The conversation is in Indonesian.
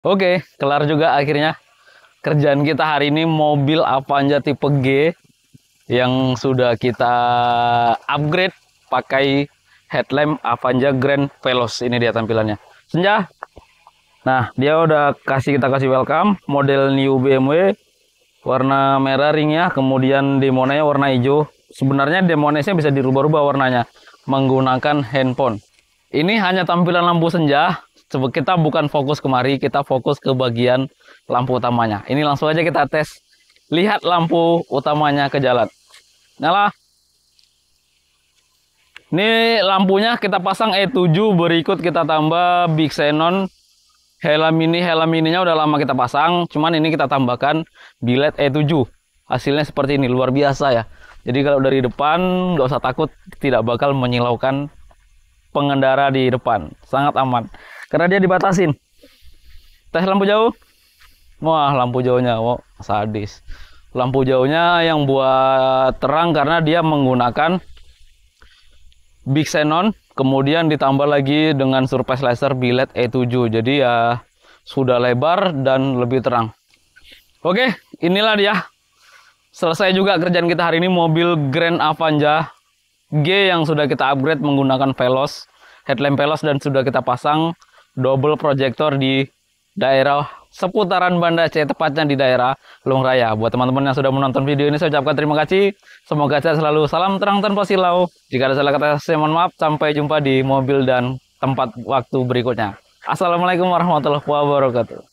Oke, kelar juga akhirnya kerjaan kita hari ini mobil Avanza tipe G yang sudah kita upgrade pakai headlamp Avanza Grand Veloz ini dia tampilannya senja nah dia udah kasih kita kasih welcome model new BMW warna merah ringnya kemudian demonanya warna hijau sebenarnya demonesnya bisa dirubah-rubah warnanya menggunakan handphone ini hanya tampilan lampu senja. Coba Kita bukan fokus kemari, kita fokus ke bagian lampu utamanya. Ini langsung aja kita tes. Lihat lampu utamanya ke jalan. Nyala. Ini lampunya kita pasang E7 berikut kita tambah Big Xenon helm ini helm ininya udah lama kita pasang cuman ini kita tambahkan bilet E7 hasilnya seperti ini luar biasa ya jadi kalau dari depan nggak usah takut tidak bakal menyilaukan pengendara di depan. Sangat aman. Karena dia dibatasin. Tes lampu jauh. Wah, lampu jauhnya wow, sadis. Lampu jauhnya yang buat terang karena dia menggunakan big xenon kemudian ditambah lagi dengan surface laser billet E7 jadi ya sudah lebar dan lebih terang oke inilah dia selesai juga kerjaan kita hari ini mobil Grand Avanza G yang sudah kita upgrade menggunakan Velos, headlamp Velos dan sudah kita pasang double projector di daerah seputaran Banda Aceh, tepatnya di daerah Lung Raya. Buat teman-teman yang sudah menonton video ini, saya ucapkan terima kasih. Semoga sehat selalu. Salam terang tanpa silau. Jika ada salah kata, saya mohon maaf. Sampai jumpa di mobil dan tempat waktu berikutnya. Assalamualaikum warahmatullahi wabarakatuh.